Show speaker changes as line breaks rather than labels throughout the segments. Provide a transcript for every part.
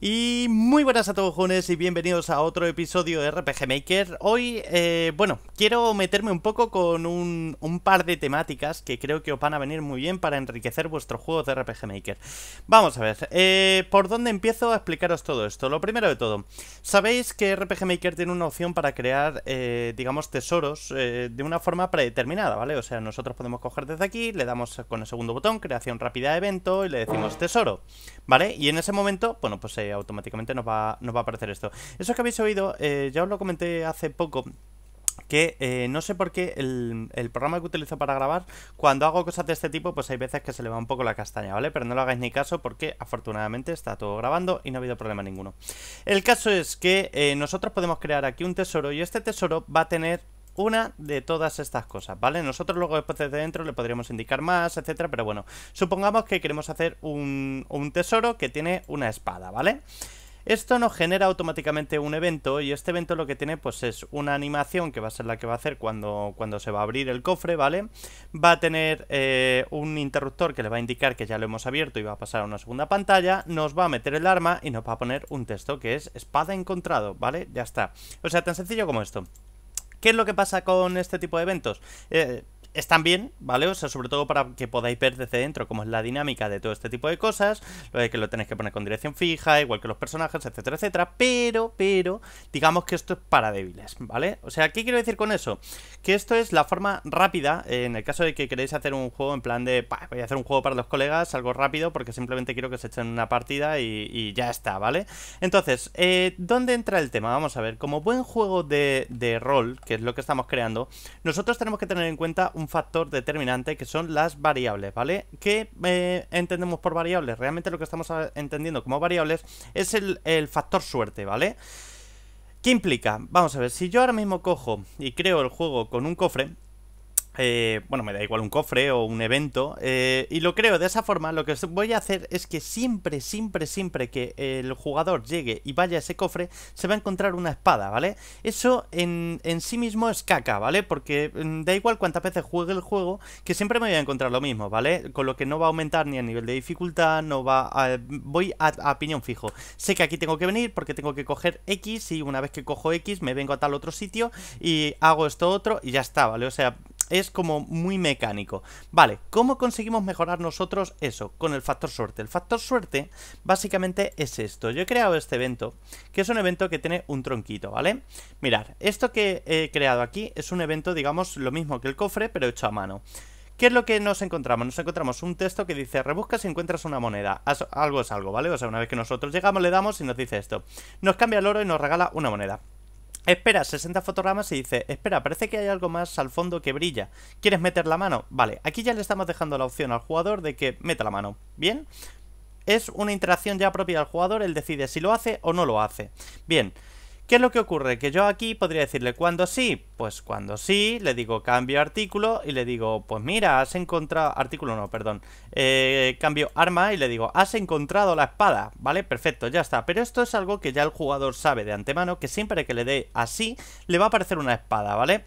E muy buenas a todos jóvenes y bienvenidos a otro episodio de RPG Maker. Hoy, eh, bueno, quiero meterme un poco con un, par de temáticas que creo que os van a venir muy bien para enriquecer vuestros juegos de RPG Maker. Vamos a ver, eh, ¿por dónde empiezo a explicaros todo esto? Lo primero de todo, sabéis que RPG Maker tiene una opción para crear, eh, digamos, tesoros de una forma predeterminada, ¿vale? O sea, nosotros podemos coger desde aquí, le damos con el segundo botón, creación rápida de evento y le decimos tesoro, ¿vale? Y en ese momento, bueno, pues se automatiza nos va, va a aparecer esto. Eso que habéis oído, eh, ya os lo comenté hace poco que eh, no sé por qué el, programa que utilizo para grabar, cuando hago cosas de este tipo, pues hay veces que se le va un poco la castaña, ¿vale? Pero no lo hagáis ni caso porque afortunadamente está todo grabando y no ha habido problema ninguno. El caso es que eh, nosotros podemos crear aquí un tesoro y este tesoro va a tener una de todas estas cosas, ¿vale? Nosotros luego después de dentro le podríamos indicar más, etcétera, pero bueno, supongamos que queremos hacer un, tesoro que tiene una espada, ¿vale? Esto nos genera automáticamente un evento y este evento lo que tiene pues es una animación que va a ser la que va a hacer cuando, cuando se va a abrir el cofre, ¿vale? Va a tener eh, un interruptor que le va a indicar que ya lo hemos abierto y va a pasar a una segunda pantalla, nos va a meter el arma y nos va a poner un texto que es espada encontrado, ¿vale? Ya está. O sea, tan sencillo como esto. ¿Qué es lo que pasa con este tipo de eventos? Eh, están bien, ¿vale? O sea, sobre todo para que podáis ver desde dentro cómo es la dinámica de todo este tipo de cosas, lo de que lo tenéis que poner con dirección fija, igual que los personajes, etcétera, etcétera, pero, pero, digamos que esto es para débiles, ¿vale? O sea, ¿qué quiero decir con eso? Que esto es la forma rápida, eh, en el caso de que queréis hacer un juego en plan de, voy a hacer un juego para los colegas, algo rápido, porque simplemente quiero que se echen una partida y, ya está, ¿vale? Entonces, eh, ¿dónde entra el tema? Vamos a ver, como buen juego de, de rol, que es lo que estamos creando, nosotros tenemos que tener en cuenta un factor determinante que son las variables, ¿vale? ¿Qué eh, entendemos por variables? Realmente lo que estamos entendiendo como variables es el factor suerte, ¿vale? ¿Qué implica? Vamos a ver, si yo ahora mismo cojo y creo el juego con un cofre, eh, bueno, me da igual un cofre o un evento, eh, y lo creo de esa forma, lo que voy a hacer es que siempre, siempre, siempre que el jugador llegue y vaya a ese cofre, se va a encontrar una espada, ¿vale? Eso en, sí mismo es caca, ¿vale? Porque mm, da igual cuántas veces juegue el juego, que siempre me voy a encontrar lo mismo, ¿vale? Con lo que no va a aumentar ni el nivel de dificultad, no va a, voy a, opinión fijo. Sé que aquí tengo que venir porque tengo que coger X y una vez que cojo X me vengo a tal otro sitio y hago esto otro y ya está, ¿vale? O sea, es como muy mecánico. Vale, ¿cómo conseguimos mejorar nosotros eso? Con el factor suerte. El factor suerte básicamente es esto. Yo he creado este evento, que es un evento que tiene un tronquito, ¿vale? Mirad, esto que he creado aquí es un evento, digamos, lo mismo que el cofre, pero hecho a mano. ¿Qué es lo que nos encontramos? Nos encontramos un texto que dice, rebuscas y encuentras una moneda. algo es algo, ¿vale? O sea, una vez que nosotros llegamos le damos y nos dice esto. Nos cambia el oro y nos regala una moneda. Espera 60 fotogramas y dice, espera, parece que hay algo más al fondo que brilla. ¿Quieres meter la mano? Vale, aquí ya le estamos dejando la opción al jugador de que meta la mano. Bien, es una interacción ya propia al jugador, él decide si lo hace o no lo hace. Bien, ¿Qué es lo que ocurre? Que yo aquí podría decirle cuando sí, pues cuando sí, le digo cambio artículo y le digo, pues mira, has encontrado, artículo no, perdón, eh, cambio arma y le digo, has encontrado la espada, ¿vale? Perfecto, ya está, pero esto es algo que ya el jugador sabe de antemano, que siempre que le dé así, le va a aparecer una espada, ¿vale?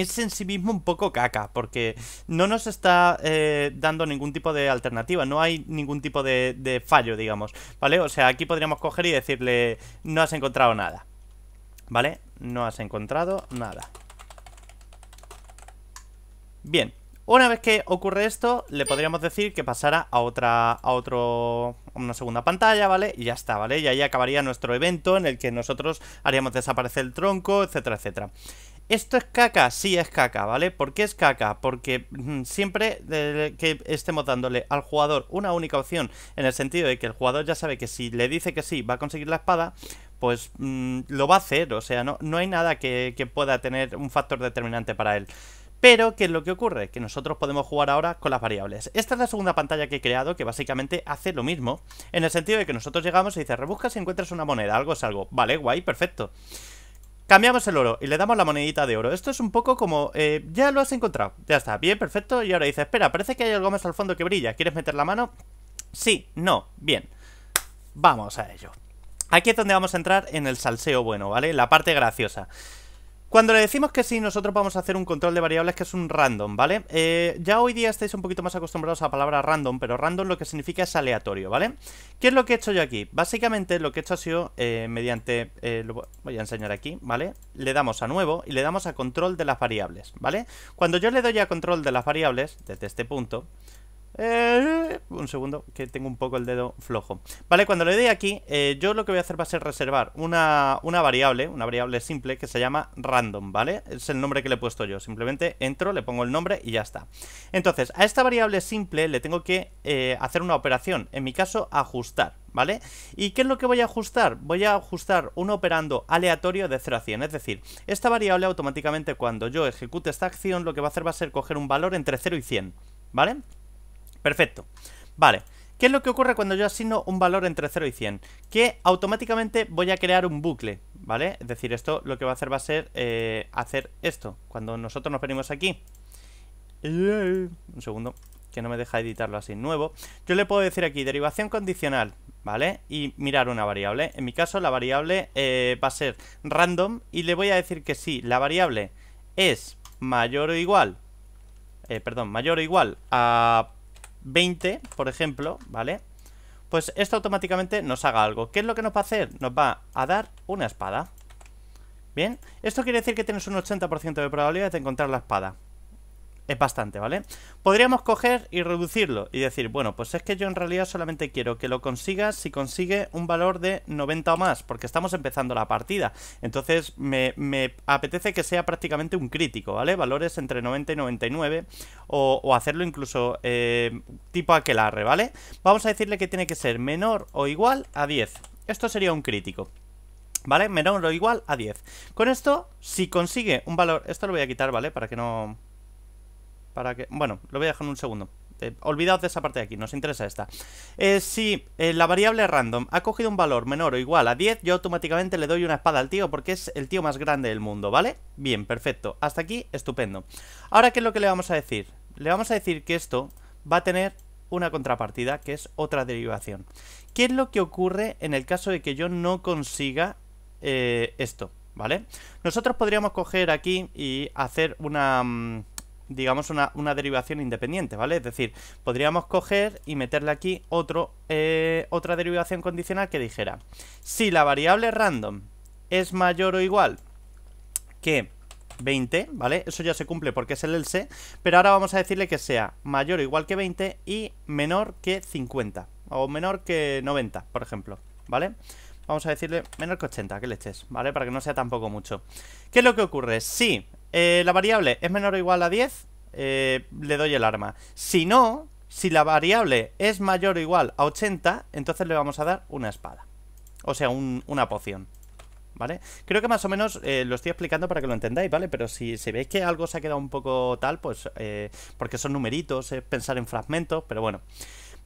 es en sí mismo un poco caca, porque no nos está eh, dando ningún tipo de alternativa, no hay ningún tipo de, de fallo, digamos, ¿vale? O sea, aquí podríamos coger y decirle, no has encontrado nada, ¿vale? No has encontrado nada. Bien, una vez que ocurre esto, le podríamos decir que pasara a otra, a otro, a una segunda pantalla, ¿vale? Y ya está, ¿vale? Y ahí acabaría nuestro evento en el que nosotros haríamos desaparecer el tronco, etcétera, etcétera. Esto es caca, sí es caca, ¿vale? ¿Por qué es caca? Porque mm, siempre que estemos dándole al jugador una única opción, en el sentido de que el jugador ya sabe que si le dice que sí va a conseguir la espada, pues mm, lo va a hacer, o sea, no, no hay nada que, que pueda tener un factor determinante para él. Pero, ¿qué es lo que ocurre? Que nosotros podemos jugar ahora con las variables. Esta es la segunda pantalla que he creado, que básicamente hace lo mismo, en el sentido de que nosotros llegamos y dice, rebusca si encuentras una moneda, algo es algo. Vale, guay, perfecto. Cambiamos el oro y le damos la monedita de oro. Esto es un poco como... Eh, ya lo has encontrado. Ya está. Bien, perfecto. Y ahora dice, espera, parece que hay algo más al fondo que brilla. ¿Quieres meter la mano? Sí, no. Bien. Vamos a ello. Aquí es donde vamos a entrar en el salseo bueno, ¿vale? La parte graciosa. Cuando le decimos que sí, nosotros vamos a hacer un control de variables que es un random, ¿vale? Eh, ya hoy día estáis un poquito más acostumbrados a la palabra random, pero random lo que significa es aleatorio, ¿vale? ¿Qué es lo que he hecho yo aquí? Básicamente lo que he hecho ha sido eh, mediante... Eh, voy a enseñar aquí, ¿vale? Le damos a nuevo y le damos a control de las variables, ¿vale? Cuando yo le doy a control de las variables, desde este punto, eh, un segundo, que tengo un poco el dedo flojo. Vale, cuando le doy aquí, eh, yo lo que voy a hacer va a ser reservar una, variable, una variable simple que se llama random, ¿vale? Es el nombre que le he puesto yo. Simplemente entro, le pongo el nombre y ya está. Entonces, a esta variable simple le tengo que eh, hacer una operación, en mi caso, ajustar. ¿Vale? ¿Y qué es lo que voy a ajustar? Voy a ajustar un operando aleatorio de 0 a 100, es decir, esta variable automáticamente cuando yo ejecute esta acción lo que va a hacer va a ser coger un valor entre 0 y 100, ¿vale? Perfecto. Vale. ¿Qué es lo que ocurre cuando yo asigno un valor entre 0 y 100? Que automáticamente voy a crear un bucle, ¿vale? Es decir, esto lo que va a hacer va a ser eh, hacer esto. Cuando nosotros nos venimos aquí... Un segundo, que no me deja editarlo así nuevo. Yo le puedo decir aquí, derivación condicional, ¿vale? Y mirar una variable. En mi caso, la variable eh, va a ser random y le voy a decir que si la variable es mayor o igual... Eh, perdón, mayor o igual a 20, por ejemplo, ¿vale? Pues esto automáticamente nos haga algo. ¿Qué es lo que nos va a hacer? Nos va a dar una espada. Bien, esto quiere decir que tienes un 80% de probabilidad de encontrar la espada es bastante, ¿vale? Podríamos coger y reducirlo y decir, bueno, pues es que yo en realidad solamente quiero que lo consiga si consigue un valor de 90 o más, porque estamos empezando la partida. Entonces me, apetece que sea prácticamente un crítico, ¿vale? Valores entre 90 y 99 o, o hacerlo incluso eh, tipo aquelarre, ¿vale? Vamos a decirle que tiene que ser menor o igual a 10. Esto sería un crítico. ¿Vale? Menor o igual a 10. Con esto, si consigue un valor... Esto lo voy a quitar, ¿vale? Para que no para que... Bueno, lo voy a dejar en un segundo. Eh, olvidaos de esa parte de aquí, nos interesa esta. Eh, si eh, la variable random ha cogido un valor menor o igual a 10, yo automáticamente le doy una espada al tío porque es el tío más grande del mundo, ¿vale? Bien, perfecto. Hasta aquí, estupendo. Ahora, ¿qué es lo que le vamos a decir? Le vamos a decir que esto va a tener una contrapartida, que es otra derivación. ¿Qué es lo que ocurre en el caso de que yo no consiga esto? ¿Vale? Nosotros podríamos coger aquí y hacer una... Mm, digamos, una, derivación independiente, ¿vale? Es decir, podríamos coger y meterle aquí otro, eh, otra derivación condicional que dijera, si la variable random es mayor o igual que 20, ¿vale? Eso ya se cumple porque es el else, pero ahora vamos a decirle que sea mayor o igual que 20 y menor que 50, o menor que 90, por ejemplo, ¿vale? Vamos a decirle menor que 80, que le eches, ¿vale? Para que no sea tampoco mucho. ¿Qué es lo que ocurre? Si eh, la variable es menor o igual a 10, eh, le doy el arma. Si no, si la variable es mayor o igual a 80, entonces le vamos a dar una espada. O sea, una poción. ¿Vale? Creo que más o menos eh, lo estoy explicando para que lo entendáis, ¿vale? Pero si, veis que algo se ha quedado un poco tal, pues porque son numeritos, es pensar en fragmentos, pero bueno.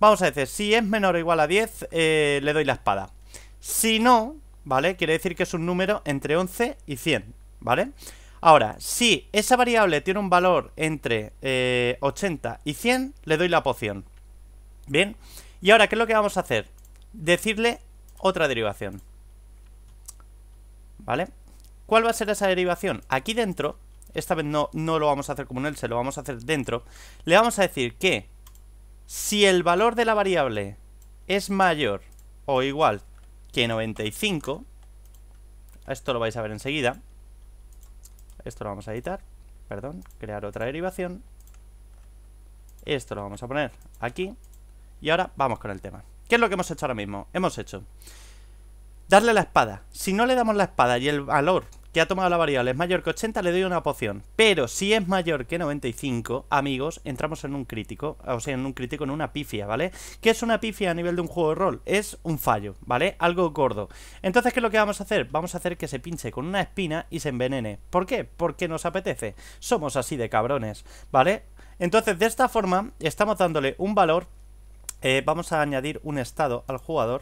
Vamos a decir, si es menor o igual a 10, le doy la espada. Si no, ¿vale? Quiere decir que es un número entre 11 y 100, ¿vale? vale Ahora, si esa variable tiene un valor entre 80 eh, y 100, le doy la poción. Bien. Y ahora, ¿qué es lo que vamos a hacer? Decirle otra derivación. ¿Vale? ¿Cuál va a ser esa derivación? Aquí dentro, esta vez no, no lo vamos a hacer como el, se lo vamos a hacer dentro. Le vamos a decir que si el valor de la variable es mayor o igual que 95, esto lo vais a ver enseguida, esto lo vamos a editar. Perdón, crear otra derivación. Esto lo vamos a poner aquí. Y ahora vamos con el tema. ¿Qué es lo que hemos hecho ahora mismo? Hemos hecho darle la espada. Si no le damos la espada y el valor que ha tomado la variable es mayor que 80, le doy una poción. Pero si es mayor que 95, amigos, entramos en un crítico, o sea, en un crítico, en una pifia, ¿vale? ¿Qué es una pifia a nivel de un juego de rol? Es un fallo, ¿vale? Algo gordo. Entonces, ¿qué es lo que vamos a hacer? Vamos a hacer que se pinche con una espina y se envenene. ¿Por qué? Porque nos apetece. Somos así de cabrones, ¿vale? Entonces, de esta forma, estamos dándole un valor. Eh, vamos a añadir un estado al jugador.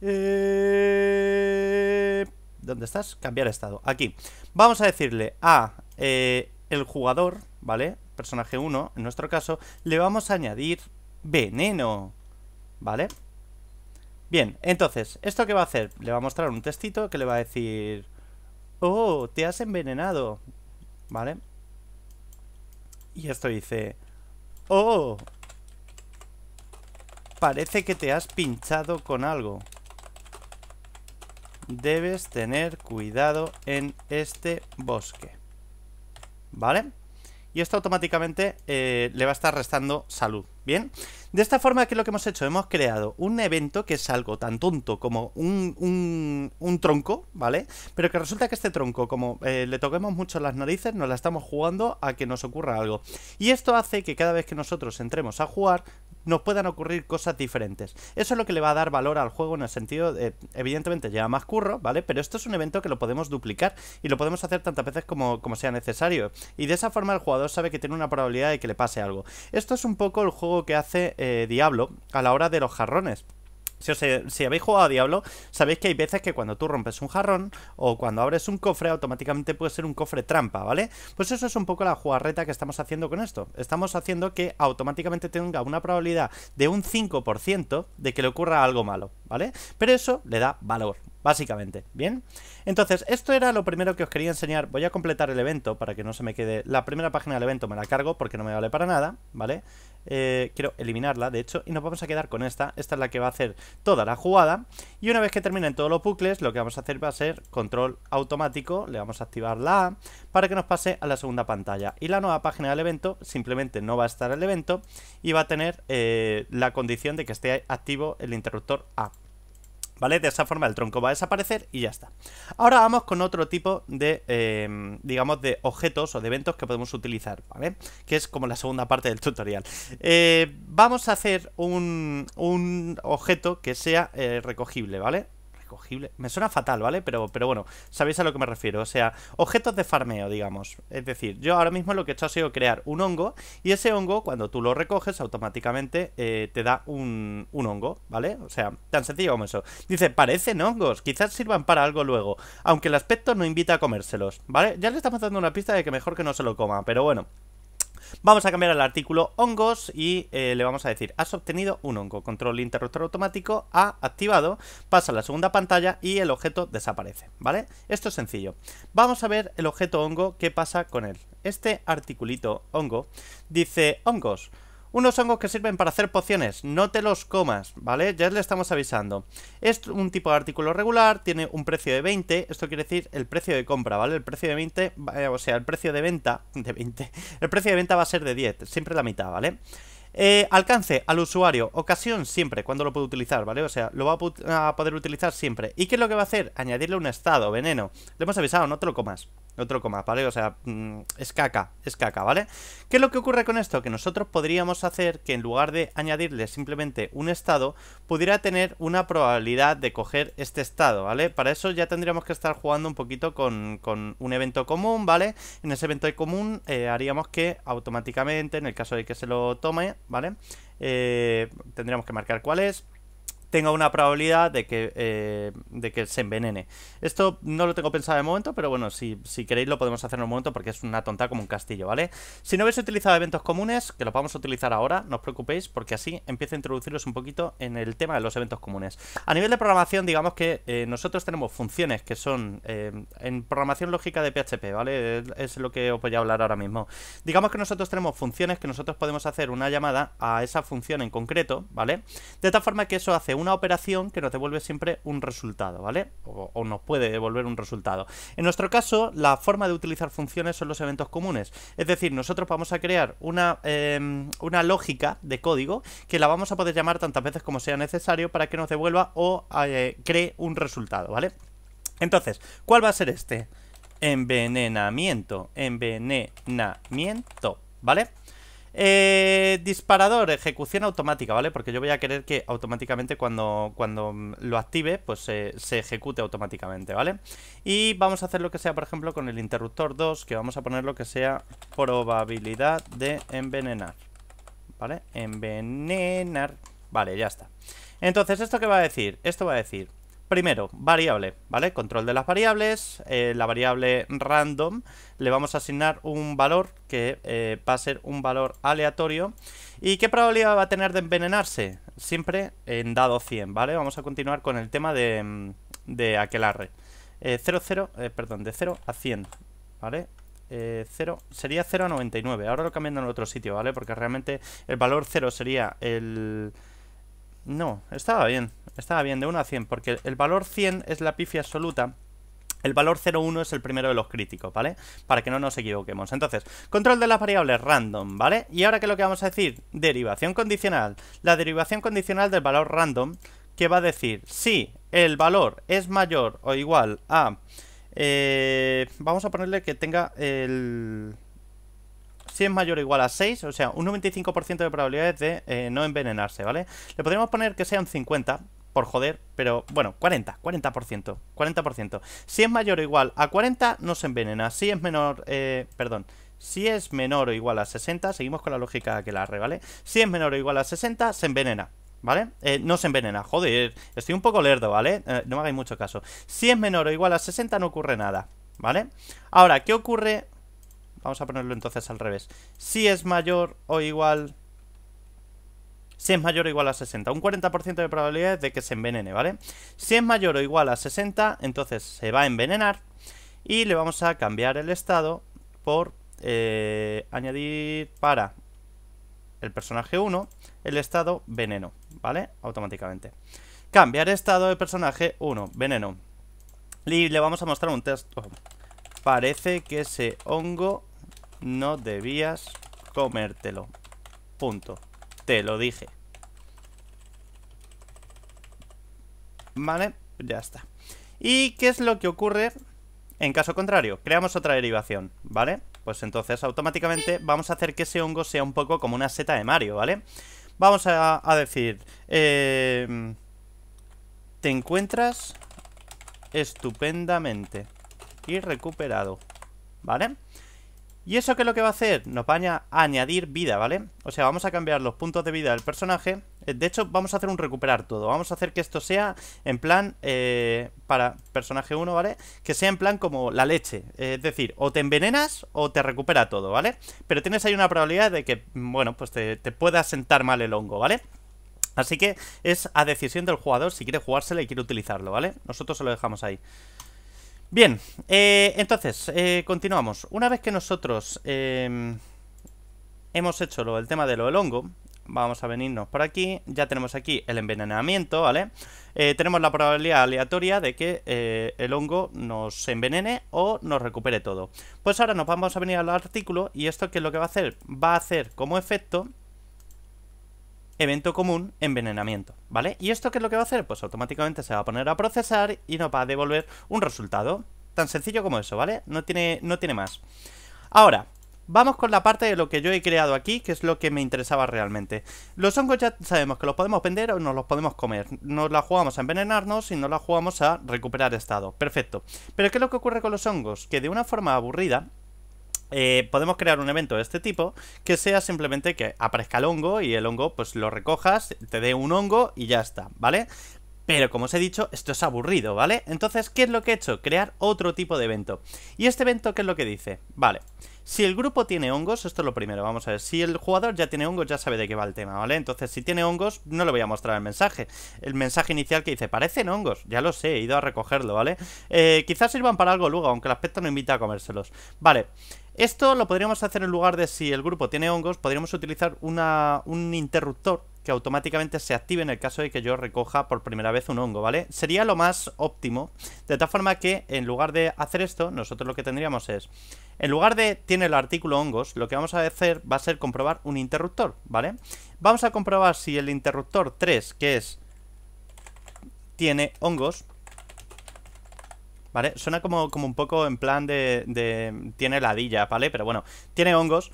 Eh... ¿Dónde estás? Cambiar estado. Aquí. Vamos a decirle a eh, el jugador, ¿vale? Personaje 1, en nuestro caso, le vamos a añadir veneno, ¿vale? Bien, entonces, ¿esto qué va a hacer? Le va a mostrar un textito que le va a decir... Oh, te has envenenado, ¿vale? Y esto dice... Oh, parece que te has pinchado con algo debes tener cuidado en este bosque. ¿Vale? Y esto automáticamente eh, le va a estar restando salud, ¿bien? De esta forma, que lo que hemos hecho? Hemos creado un evento que es algo tan tonto como un, un, tronco, ¿vale? Pero que resulta que este tronco, como eh, le toquemos mucho las narices, nos la estamos jugando a que nos ocurra algo. Y esto hace que cada vez que nosotros entremos a jugar, nos puedan ocurrir cosas diferentes. Eso es lo que le va a dar valor al juego en el sentido, de, evidentemente lleva más curro, ¿vale? Pero esto es un evento que lo podemos duplicar y lo podemos hacer tantas veces como, sea necesario. Y de esa forma el jugador sabe que tiene una probabilidad de que le pase algo. Esto es un poco el juego que hace eh, Diablo a la hora de los jarrones. Si, habéis jugado a Diablo, sabéis que hay veces que cuando tú rompes un jarrón o cuando abres un cofre, automáticamente puede ser un cofre trampa, ¿vale? Pues eso es un poco la jugarreta que estamos haciendo con esto. Estamos haciendo que automáticamente tenga una probabilidad de un 5% de que le ocurra algo malo, ¿vale? Pero eso le da valor, básicamente, ¿bien? Entonces, esto era lo primero que os quería enseñar. Voy a completar el evento para que no se me quede... La primera página del evento me la cargo porque no me vale para nada, ¿vale? Eh, quiero eliminarla, de hecho, y nos vamos a quedar con esta. Esta es la que va a hacer toda la jugada. Y una vez que terminen todos los bucles, lo que vamos a hacer va a ser control automático. Le vamos a activar la A para que nos pase a la segunda pantalla. Y la nueva página del evento, simplemente no va a estar el evento y va a tener eh, la condición de que esté activo el interruptor A. ¿vale? De esa forma el tronco va a desaparecer y ya está. Ahora vamos con otro tipo de, em, digamos, de objetos o de eventos que podemos utilizar, ¿vale? Que es como la segunda parte del tutorial. Eh, vamos a hacer un, objeto que sea eh, recogible, ¿vale? Me suena fatal, ¿vale? Pero, pero bueno, sabéis a lo que me refiero. O sea, objetos de farmeo, digamos. Es decir, yo ahora mismo lo que he hecho ha sido crear un hongo y ese hongo, cuando tú lo recoges, automáticamente eh, te da un, un hongo, ¿vale? O sea, tan sencillo como eso. Dice, parecen hongos, quizás sirvan para algo luego, aunque el aspecto no invita a comérselos, ¿vale? Ya le estamos dando una pista de que mejor que no se lo coma, pero bueno. Vamos a cambiar el artículo hongos y eh, le vamos a decir, has obtenido un hongo. Control interruptor automático ha activado, pasa a la segunda pantalla y el objeto desaparece, ¿vale? Esto es sencillo. Vamos a ver el objeto hongo, qué pasa con él. Este articulito hongo dice hongos. Unos hongos que sirven para hacer pociones, no te los comas, ¿vale? Ya le estamos avisando. Es un tipo de artículo regular, tiene un precio de 20, esto quiere decir el precio de compra, ¿vale? El precio de 20, eh, o sea, el precio de venta, de 20, el precio de venta va a ser de 10, siempre la mitad, ¿vale? Eh, alcance al usuario, ocasión siempre, cuando lo puede utilizar, ¿vale? O sea, lo va a poder utilizar siempre. ¿Y qué es lo que va a hacer? Añadirle un estado, veneno. Le hemos avisado, no te lo comas otro coma, ¿vale? O sea, mm, es caca, es caca, ¿vale? ¿Qué es lo que ocurre con esto? Que nosotros podríamos hacer que en lugar de añadirle simplemente un estado, pudiera tener una probabilidad de coger este estado, ¿vale? Para eso ya tendríamos que estar jugando un poquito con, un evento común, ¿vale? En ese evento común eh, haríamos que automáticamente, en el caso de que se lo tome, ¿vale? Eh, tendríamos que marcar cuál es tenga una probabilidad de que, eh, que se envenene. Esto no lo tengo pensado de momento, pero bueno, si, queréis lo podemos hacer en un momento porque es una tonta como un castillo, ¿vale? Si no habéis utilizado eventos comunes, que los vamos a utilizar ahora, no os preocupéis porque así empiezo a introduciros un poquito en el tema de los eventos comunes. A nivel de programación, digamos que eh, nosotros tenemos funciones que son eh, en programación lógica de PHP, ¿vale? Es, es lo que os voy a hablar ahora mismo. Digamos que nosotros tenemos funciones que nosotros podemos hacer una llamada a esa función en concreto, ¿vale? De tal forma que eso hace un una operación que nos devuelve siempre un resultado, ¿vale? O, nos puede devolver un resultado. En nuestro caso, la forma de utilizar funciones son los eventos comunes. Es decir, nosotros vamos a crear una, em, lógica de código que la vamos a poder llamar tantas veces como sea necesario para que nos devuelva o eh, cree un resultado, ¿vale? Entonces, ¿cuál va a ser este? Envenenamiento, envenenamiento, ¿vale? Eh, disparador, ejecución automática, ¿vale? Porque yo voy a querer que automáticamente cuando, cuando lo active, pues se, se ejecute automáticamente, ¿vale? Y vamos a hacer lo que sea, por ejemplo, con el interruptor 2, que vamos a poner lo que sea probabilidad de envenenar, ¿vale? Envenenar, vale, ya está. Entonces, ¿esto qué va a decir? Esto va a decir Primero, variable, ¿vale? Control de las variables, eh, la variable random, le vamos a asignar un valor que eh, va a ser un valor aleatorio. ¿Y qué probabilidad va a tener de envenenarse? Siempre en dado 100, ¿vale? Vamos a continuar con el tema de, mm, aquel arre. Eh, 0, eh, perdón, de 0 a 100, ¿vale? 0, sería 0 a 99, ahora lo cambiando en otro sitio, ¿vale? Porque realmente el valor 0 sería el... No, estaba bien. Estaba bien, de 1 a 100. Porque el valor 100 es la pifia absoluta. El valor 0,1 es el primero de los críticos, ¿vale? Para que no nos equivoquemos. Entonces, control de las variables random, ¿vale? Y ahora ¿qué es lo que vamos a decir, derivación condicional. La derivación condicional del valor random, que va a decir si el valor es mayor o igual a... Eh, vamos a ponerle que tenga el si es mayor o igual a 6, o sea, un 95% de probabilidades de eh, no envenenarse, ¿vale? Le podríamos poner que sea un 50, por joder, pero bueno, 40, 40%, 40%. Si es mayor o igual a 40, no se envenena. Si es menor, eh, perdón, si es menor o igual a 60, seguimos con la lógica que la arre, ¿vale? Si es menor o igual a 60, se envenena. ¿Vale? Eh, no se envenena, joder, estoy un poco lerdo, ¿vale? no me hagáis mucho caso. Si es menor o igual a 60 no ocurre nada, ¿vale? Ahora, ¿qué ocurre Vamos a ponerlo entonces al revés. Si es mayor o igual... Si es mayor o igual a 60. Un 40% de probabilidad de que se envenene, ¿vale? Si es mayor o igual a 60, entonces se va a envenenar. Y le vamos a cambiar el estado por eh, añadir para el personaje 1 el estado veneno, ¿vale? Automáticamente. Cambiar estado de personaje 1, veneno. Y le vamos a mostrar un texto. Oh, parece que ese hongo no debías comértelo. Punto. Te lo dije. Vale, ya está. ¿Y qué es lo que ocurre en caso contrario? Creamos otra derivación, ¿vale? Pues entonces automáticamente vamos a hacer que ese hongo sea un poco como una seta de Mario, ¿vale? Vamos a, decir... Eh, te encuentras estupendamente y recuperado, ¿vale? vale ¿Y eso qué es lo que va a hacer? Nos va a añadir vida, ¿vale? O sea, vamos a cambiar los puntos de vida del personaje. Eh, de hecho, vamos a hacer un recuperar todo. Vamos a hacer que esto sea en plan, eh, para personaje 1, ¿vale? Que sea en plan como la leche. Es decir, o te envenenas o te recupera todo, ¿vale? Pero tienes ahí una probabilidad de que, bueno, pues te, te pueda sentar mal el hongo, ¿vale? Así que es a decisión del jugador si quiere jugársela y quiere utilizarlo, ¿vale? Nosotros se lo dejamos ahí. Bien, eh, entonces, eh, continuamos. Una vez que nosotros em, hemos hecho lo, el tema de lo del hongo, vamos a venirnos por aquí. Ya tenemos aquí el envenenamiento, ¿vale? Eh, tenemos la probabilidad aleatoria de que el hongo nos envenene o nos recupere todo. Pues ahora nos vamos a venir al artículo y esto que es lo que va a hacer, va a hacer como efecto evento común envenenamiento, ¿vale? ¿Y esto qué es lo que va a hacer? Pues automáticamente se va a poner a procesar y nos va a devolver un resultado. Tan sencillo como eso, ¿vale? No tiene, no tiene más. Ahora, Vamos con la parte de lo que yo he creado aquí, que es lo que me interesaba realmente. Los hongos ya sabemos que los podemos vender o nos los podemos comer. no la jugamos a envenenarnos y no la jugamos a recuperar estado. Perfecto. Pero ¿qué es lo que ocurre con los hongos? Que de una forma aburrida eh, podemos crear un evento de este tipo que sea simplemente que aparezca el hongo y el hongo pues lo recojas, te dé un hongo y ya está, ¿vale? Pero como os he dicho, esto es aburrido, ¿vale? Entonces, ¿qué es lo que he hecho? Crear otro tipo de evento. ¿Y este evento qué es lo que dice? Vale, si el grupo tiene hongos, esto es lo primero, vamos a ver. Si el jugador ya tiene hongos, ya sabe de qué va el tema, ¿vale? Entonces, si tiene hongos, no le voy a mostrar el mensaje. El mensaje inicial que dice, parecen hongos, ya lo sé, he ido a recogerlo, ¿vale? Eh, quizás sirvan para algo luego, aunque el aspecto no invita a comérselos. Vale, esto lo podríamos hacer en lugar de si el grupo tiene hongos, podríamos utilizar un interruptor que automáticamente se active en el caso de que yo recoja por primera vez un hongo, ¿vale? Sería lo más óptimo, de tal forma que en lugar de hacer esto, nosotros lo que tendríamos es, en lugar de tiene el artículo hongos, lo que vamos a hacer va a ser comprobar un interruptor, ¿vale? Vamos a comprobar si el interruptor 3, que es, tiene hongos, ¿vale? Suena como, como un poco en plan de, Tiene ladilla, ¿vale? Pero bueno, tiene hongos.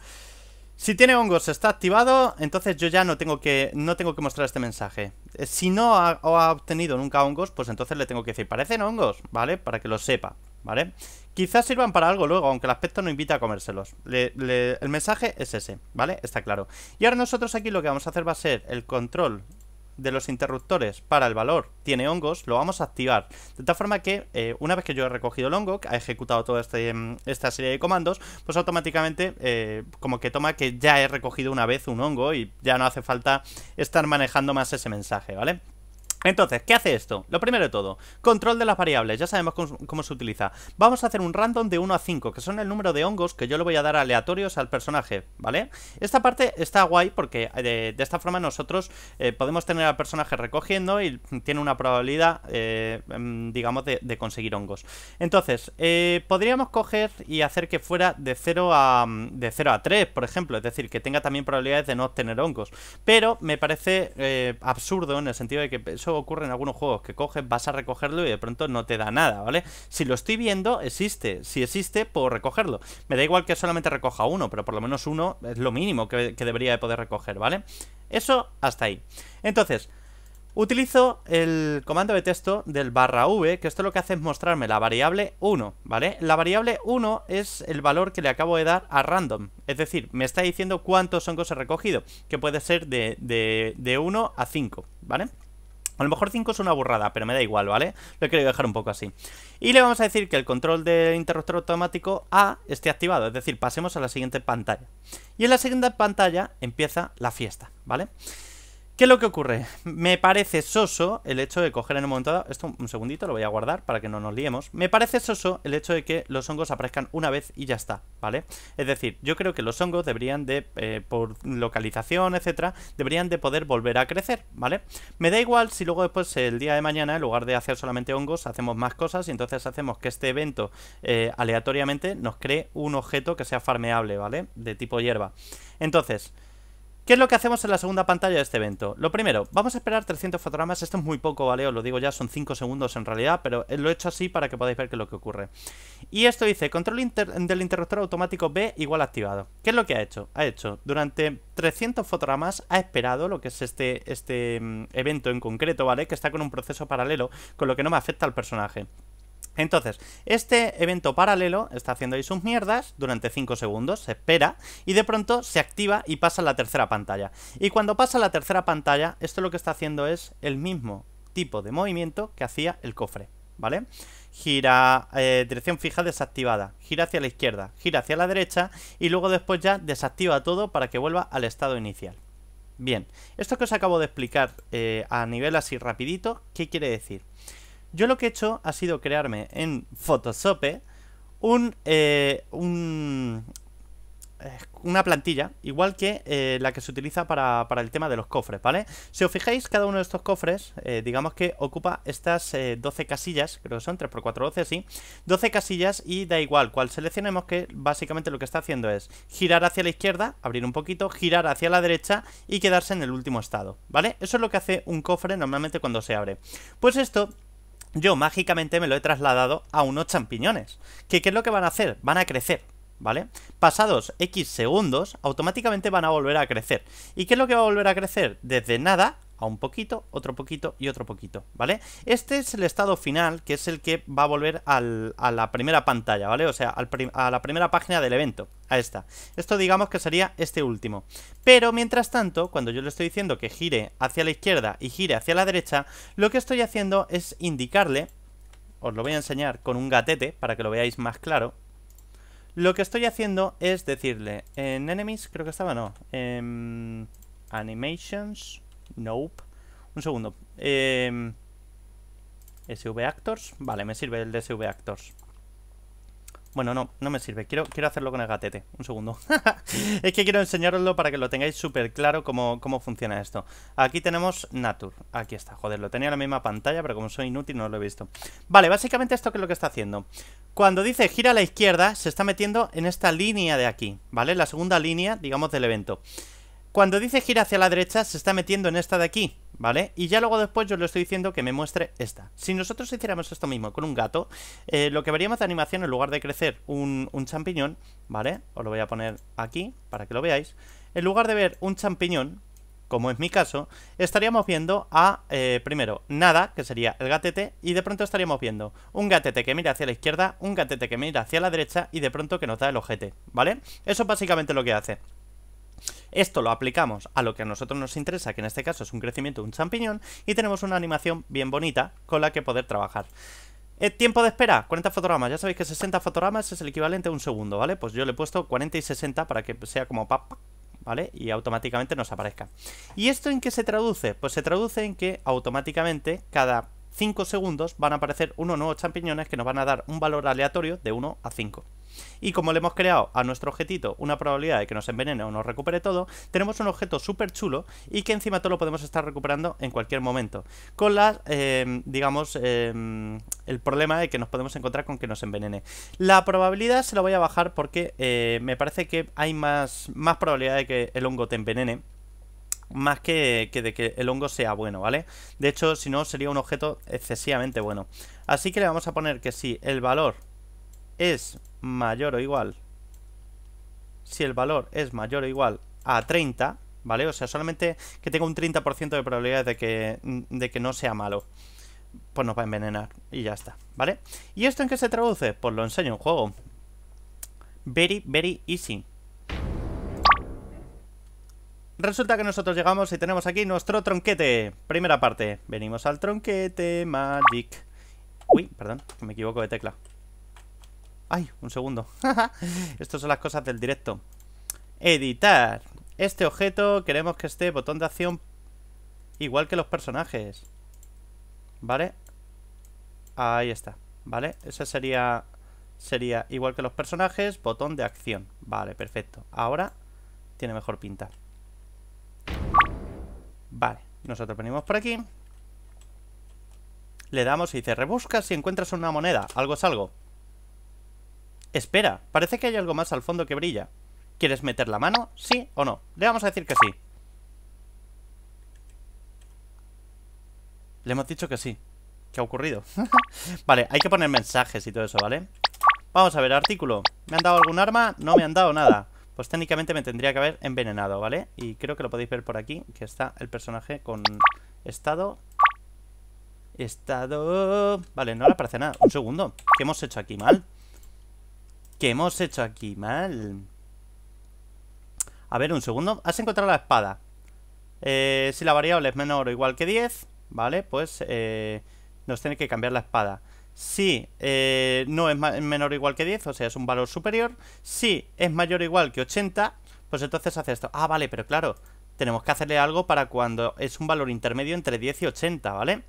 Si tiene hongos está activado, entonces yo ya no tengo que, no tengo que mostrar este mensaje. Eh, si no ha, obtenido nunca hongos, pues entonces le tengo que decir, parecen hongos, ¿vale? Para que lo sepa, ¿vale? Quizás sirvan para algo luego, aunque el aspecto no invita a comérselos. el mensaje es ese, ¿vale? Está claro. Y ahora nosotros aquí lo que vamos a hacer va a ser el control de los interruptores para el valor tiene hongos, lo vamos a activar. De tal forma que eh, una vez que yo he recogido el hongo, ha ejecutado toda este, esta serie de comandos, pues automáticamente eh, como que toma que ya he recogido una vez un hongo y ya no hace falta estar manejando más ese mensaje, ¿vale? Entonces, ¿qué hace esto? Lo primero de todo, control de las variables, ya sabemos cómo, se utiliza. Vamos a hacer un random de 1 a 5, que son el número de hongos que yo le voy a dar aleatorios al personaje, ¿vale? Esta parte está guay porque eh, de, esta forma nosotros eh, podemos tener al personaje recogiendo y tiene una probabilidad, eh, em, digamos, de, conseguir hongos. Entonces, podríamos coger y hacer que fuera de 0, a, mm, de 0 a 3, por ejemplo, es decir, que tenga también probabilidades de no obtener hongos. Pero me parece absurdo en el sentido de que ocurre en algunos juegos, que coges, vas a recogerlo y de pronto no te da nada, ¿vale? Si lo estoy viendo, existe. Si existe, puedo recogerlo. Me da igual que solamente recoja uno, pero por lo menos uno es lo mínimo que, debería de poder recoger, ¿vale? Eso hasta ahí. Entonces, Utilizo el comando de texto del barra v, que esto lo que hace es mostrarme la variable 1, ¿vale? La variable 1 es el valor que le acabo de dar a random, es decir, me está diciendo cuántos hongos he recogido, que puede ser de, de, de 1 a 5, ¿vale? A lo mejor 5 es una burrada, pero me da igual, ¿vale? Lo quiero dejar un poco así. Y le vamos a decir que el control del interruptor automático A esté activado, es decir, pasemos a la siguiente pantalla. Y en la siguiente pantalla empieza la fiesta, ¿vale? vale ¿Qué es lo que ocurre? Me parece soso el hecho de coger en un momento dado... Esto un segundito, lo voy a guardar para que no nos liemos. Me parece soso el hecho de que los hongos aparezcan una vez y ya está, ¿vale? Es decir, yo creo que los hongos deberían de, eh, por localización, etcétera, deberían de poder volver a crecer, ¿vale? Me da igual si luego después el día de mañana, en lugar de hacer solamente hongos, hacemos más cosas y entonces hacemos que este evento eh, aleatoriamente nos cree un objeto que sea farmeable, ¿vale? De tipo hierba. Entonces... ¿Qué es lo que hacemos en la segunda pantalla de este evento? Lo primero, vamos a esperar 300 fotogramas, esto es muy poco, ¿vale? Os lo digo ya, son 5 segundos en realidad, pero lo he hecho así para que podáis ver qué es lo que ocurre. Y esto dice, control del interruptor automático B igual activado. ¿Qué es lo que ha hecho? Ha hecho, durante 300 fotogramas ha esperado lo que es este, este mm, evento en concreto, ¿vale? Que está con un proceso paralelo, con lo que no me afecta al personaje. Entonces, este evento paralelo está haciendo ahí sus mierdas durante 5 segundos, se espera, y de pronto se activa y pasa a la tercera pantalla. Y cuando pasa a la tercera pantalla, esto lo que está haciendo es el mismo tipo de movimiento que hacía el cofre, ¿vale? Gira, eh, dirección fija desactivada, gira hacia la izquierda, gira hacia la derecha y luego después ya desactiva todo para que vuelva al estado inicial. Bien, esto que os acabo de explicar eh, a nivel así rapidito, ¿qué quiere decir? Yo lo que he hecho ha sido crearme en Photoshop un, eh, eh, una plantilla, igual que eh, la que se utiliza para, el tema de los cofres, ¿vale? Si os fijáis, cada uno de estos cofres, digamos que ocupa estas 12 casillas, creo que son 3x4, 12, sí, 12 casillas y da igual Cual seleccionemos, que básicamente lo que está haciendo es girar hacia la izquierda, abrir un poquito, girar hacia la derecha y quedarse en el último estado, ¿vale? Eso es lo que hace un cofre normalmente cuando se abre. Pues esto yo mágicamente me lo he trasladado a unos champiñones. ¿Qué, ¿Qué es lo que van a hacer? Van a crecer. ¿vale? Pasados X segundos, automáticamente van a volver a crecer. ¿Y qué es lo que va a volver a crecer? Desde nada a un poquito, otro poquito y otro poquito, ¿vale? Este es el estado final, que es el que va a volver a la primera pantalla, ¿vale? O sea, a la primera página del evento, a esta. Esto digamos que sería este último. Pero mientras tanto, cuando yo le estoy diciendo que gire hacia la izquierda y gire hacia la derecha, lo que estoy haciendo es indicarle, os lo voy a enseñar con un gatete para que lo veáis más claro, lo que estoy haciendo es decirle, en enemies, creo que estaba, no. en animations, nope. Un segundo. Em, SV Actors, vale, me sirve el de SV Actors. Bueno, no, no me sirve. Quiero, quiero hacerlo con el gatete. Un segundo. es que quiero enseñaroslo para que lo tengáis súper claro cómo, cómo, funciona esto. Aquí tenemos Natur. Aquí está. Joder, lo tenía en la misma pantalla, pero como soy inútil no lo he visto. Vale, básicamente esto que es lo que está haciendo. Cuando dice gira a la izquierda, se está metiendo en esta línea de aquí, ¿vale? La segunda línea, digamos, del evento. Cuando dice gira hacia la derecha, se está metiendo en esta de aquí, ¿vale? Y ya luego después yo le estoy diciendo que me muestre esta. Si nosotros hiciéramos esto mismo con un gato, eh, lo que veríamos de animación, en lugar de crecer un, champiñón, ¿vale? Os lo voy a poner aquí para que lo veáis. En lugar de ver un champiñón, como es mi caso, estaríamos viendo a, eh, primero, nada, que sería el gatete, y de pronto estaríamos viendo un gatete que mira hacia la izquierda, un gatete que mira hacia la derecha, y de pronto que nota el ojete, ¿vale? Eso es básicamente lo que hace. Esto lo aplicamos a lo que a nosotros nos interesa, que en este caso es un crecimiento de un champiñón, y tenemos una animación bien bonita con la que poder trabajar. Eh, tiempo de espera, 40 fotogramas. Ya sabéis que 60 fotogramas es el equivalente a un segundo, ¿vale? Pues yo le he puesto 40 y 60 para que sea como pap, ¿vale? Y automáticamente nos aparezca. ¿Y esto en qué se traduce? Pues se traduce en que automáticamente cada 5 segundos van a aparecer unos nuevos champiñones que nos van a dar un valor aleatorio de 1 a 5. Y como le hemos creado a nuestro objetito una probabilidad de que nos envenene o nos recupere todo, tenemos un objeto súper chulo y que encima todo lo podemos estar recuperando en cualquier momento. Con la, em, digamos, em, el problema de que nos podemos encontrar con que nos envenene. La probabilidad se la voy a bajar porque eh, me parece que hay más, probabilidad de que el hongo te envenene más que, que, de que el hongo sea bueno, ¿vale? De hecho, si no, sería un objeto excesivamente bueno. Así que le vamos a poner que si el valor es mayor o igual, si el valor es mayor o igual a 30, ¿vale? O sea, solamente que tenga un 30% de probabilidad de que, de que no sea malo. Pues nos va a envenenar y ya está, ¿vale? ¿Y esto en qué se traduce? Pues lo enseño en juego. Very, very easy. Resulta que nosotros llegamos y tenemos aquí nuestro tronquete. Primera parte. Venimos al tronquete Magic. Uy, perdón, me equivoco de tecla. ¡Ay! Un segundo. Estas son las cosas del directo. Editar. Este objeto queremos que esté botón de acción igual que los personajes. ¿Vale? Ahí está. ¿Vale? Ese sería... Sería igual que los personajes, botón de acción. Vale, perfecto. Ahora tiene mejor pinta. Vale, nosotros venimos por aquí. Le damos y dice, rebusca si encuentras una moneda. Algo es algo. Espera, parece que hay algo más al fondo que brilla. ¿Quieres meter la mano? ¿Sí o no? Le vamos a decir que sí. Le hemos dicho que sí. ¿Qué ha ocurrido? vale, hay que poner mensajes y todo eso, ¿vale? Vamos a ver, artículo. ¿Me han dado algún arma? No me han dado nada. Pues técnicamente me tendría que haber envenenado, ¿vale? Y creo que lo podéis ver por aquí, que está el personaje con estado... Estado... Vale, no le aparece nada. Un segundo. ¿Qué hemos hecho aquí mal? ¿Qué hemos hecho aquí mal? A ver, un segundo. Has encontrado la espada. Eh, si la variable es menor o igual que 10, ¿vale? Pues eh, nos tiene que cambiar la espada. Si eh, no es menor o igual que 10, o sea, es un valor superior. Si es mayor o igual que 80, pues entonces hace esto. Ah, vale, pero claro, tenemos que hacerle algo para cuando es un valor intermedio entre 10 y 80, ¿vale? vale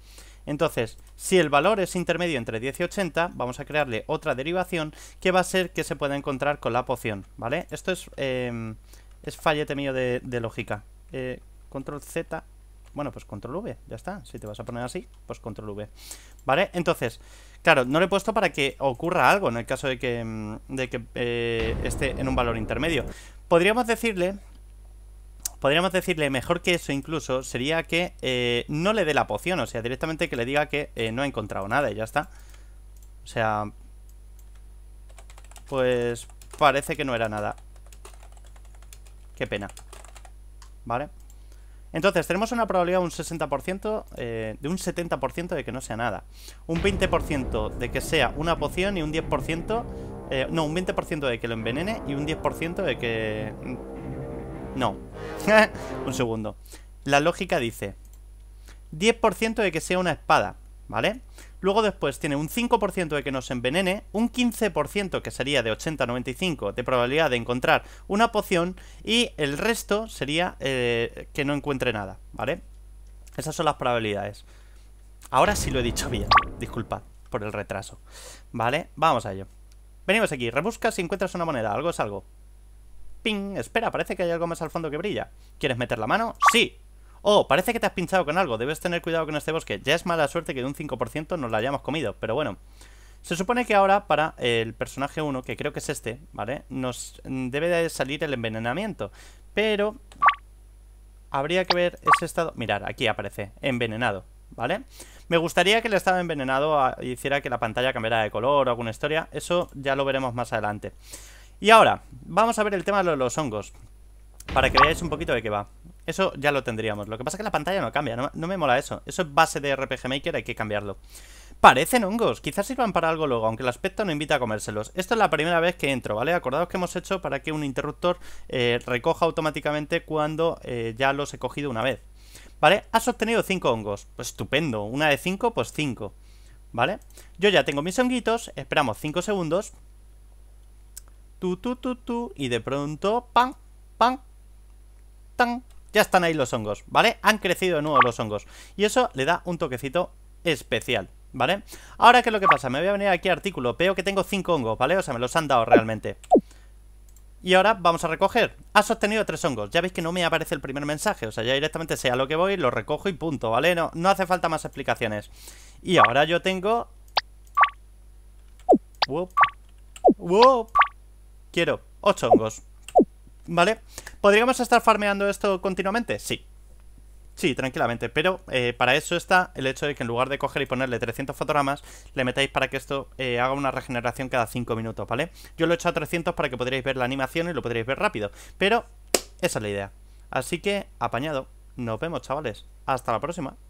entonces, si el valor es intermedio entre 10 y 80, vamos a crearle otra derivación que va a ser que se pueda encontrar con la poción, ¿vale? Esto es, em, es fallete mío de, lógica. Eh, control Z, bueno, pues control V, ya está. Si te vas a poner así, pues control V. ¿Vale? Entonces, claro, no lo he puesto para que ocurra algo en el caso de que, em, de que eh, esté en un valor intermedio. Podríamos decirle podríamos decirle mejor que eso incluso sería que eh, no le dé la poción, o sea, directamente que le diga que eh, no ha encontrado nada y ya está. O sea, pues parece que no era nada. Qué pena. ¿Vale? Entonces, tenemos una probabilidad de un 60%, eh, de un 70% de que no sea nada. Un 20% de que sea una poción y un 10%, no, un 20% de que lo envenene y un 10% de que no. Un segundo. La lógica dice 10% de que sea una espada, ¿vale? Luego después tiene un 5% de que nos envenene, un 15% que sería de 80 95 de probabilidad de encontrar una poción y el resto sería eh, que no encuentre nada, ¿vale? Esas son las probabilidades. Ahora sí lo he dicho bien, disculpad por el retraso. ¿Vale? Vamos a ello. Venimos aquí, rebuscas si encuentras una moneda, algo es algo. ¡Ping! Espera, parece que hay algo más al fondo que brilla. ¿Quieres meter la mano? ¡Sí! Oh, parece que te has pinchado con algo. Debes tener cuidado con este bosque. Ya es mala suerte que de un 5% nos la hayamos comido. Pero bueno. Se supone que ahora para el personaje 1, que creo que es este, ¿vale? Nos mm, debe de salir el envenenamiento. Pero... Habría que ver ese estado... Mirar, aquí aparece. Envenenado. ¿vale? Me gustaría que el estado envenenado ah, hiciera que la pantalla cambiara de color o alguna historia. Eso ya lo veremos más adelante. Y ahora, vamos a ver el tema de los hongos. Para que veáis un poquito de qué va. Eso ya lo tendríamos. Lo que pasa es que la pantalla no cambia, no, me mola eso. Eso es base de RPG Maker, hay que cambiarlo. Parecen hongos, quizás sirvan para algo luego, aunque el aspecto no invita a comérselos. Esto es la primera vez que entro, ¿vale? Acordaos que hemos hecho para que un interruptor eh, recoja automáticamente cuando eh, ya los he cogido una vez. ¿Vale? Has obtenido 5 hongos. Pues estupendo. Una de 5, pues 5. ¿Vale? Yo ya tengo mis honguitos, esperamos 5 segundos tu, tu, tu, y de pronto, pam, pam, tan, ya están ahí los hongos, ¿vale? Han crecido de nuevo los hongos y eso le da un toquecito especial. ¿Vale? Ahora, ¿qué es lo que pasa? Me voy a venir aquí a artículo. Veo que tengo cinco hongos, ¿vale? O sea, me los han dado realmente. Y ahora vamos a recoger. Ha sostenido tres hongos. Ya veis que no me aparece el primer mensaje. O sea, ya directamente sea lo que voy, lo recojo y punto, ¿vale? No, no hace falta más explicaciones. Y ahora yo tengo... Wop. Wop. Quiero 8 hongos. ¿Vale? ¿Podríamos estar farmeando esto continuamente? Sí. Sí, tranquilamente, pero eh, para eso está el hecho de que en lugar de coger y ponerle 300 fotogramas, le metáis para que esto eh, haga una regeneración cada 5 minutos, ¿vale? Yo lo he hecho a 300 para que podréis ver la animación y lo podréis ver rápido, pero esa es la idea. Así que, apañado, nos vemos chavales, hasta la próxima.